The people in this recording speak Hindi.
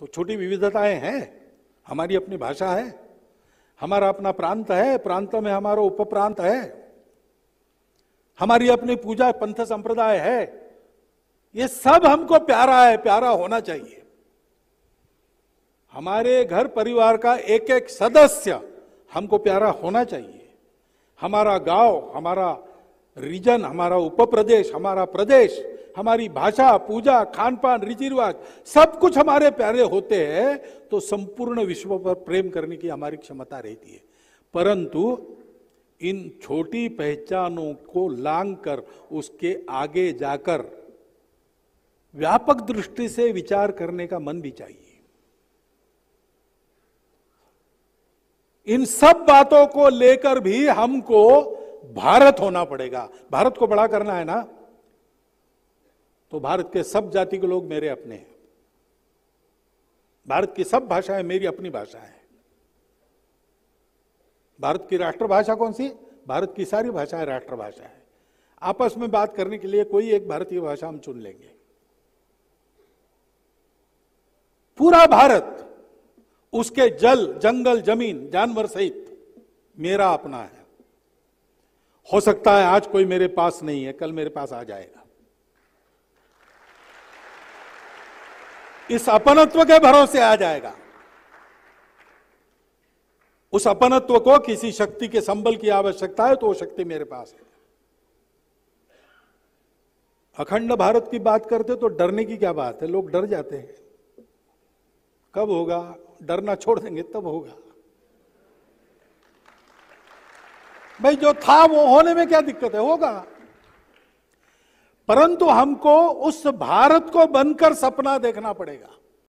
तो छोटी विविधताएं हैं हमारी अपनी भाषा है हमारा अपना प्रांत है प्रांत में हमारा उपप्रांत है हमारी अपनी पूजा पंथ संप्रदाय है ये सब हमको प्यारा है प्यारा होना चाहिए हमारे घर परिवार का एक एक सदस्य हमको प्यारा होना चाहिए हमारा गांव हमारा रीजन हमारा उपप्रदेश हमारा प्रदेश हमारी भाषा पूजा खान पान रीति रिवाज सब कुछ हमारे प्यारे होते हैं तो संपूर्ण विश्व पर प्रेम करने की हमारी क्षमता रहती है परंतु इन छोटी पहचानों को लांग कर उसके आगे जाकर व्यापक दृष्टि से विचार करने का मन भी चाहिए इन सब बातों को लेकर भी हमको भारत होना पड़ेगा भारत को बड़ा करना है ना तो भारत के सब जाति के लोग मेरे अपने हैं भारत की सब भाषाएं मेरी अपनी भाषा है भारत की राष्ट्रभाषा कौन सी भारत की सारी भाषाएं राष्ट्रभाषा है आपस में बात करने के लिए कोई एक भारतीय भाषा हम चुन लेंगे पूरा भारत उसके जल जंगल जमीन जानवर सहित मेरा अपना है हो सकता है आज कोई मेरे पास नहीं है कल मेरे पास आ जाएगा इस अपनत्व के भरोसे आ जाएगा उस अपनत्व को किसी शक्ति के संबल की आवश्यकता है तो वो शक्ति मेरे पास है अखंड भारत की बात करते तो डरने की क्या बात है लोग डर जाते हैं कब होगा डरना छोड़ देंगे तब होगा भाई जो था वो होने में क्या दिक्कत है होगा परंतु हमको उस भारत को बनकर सपना देखना पड़ेगा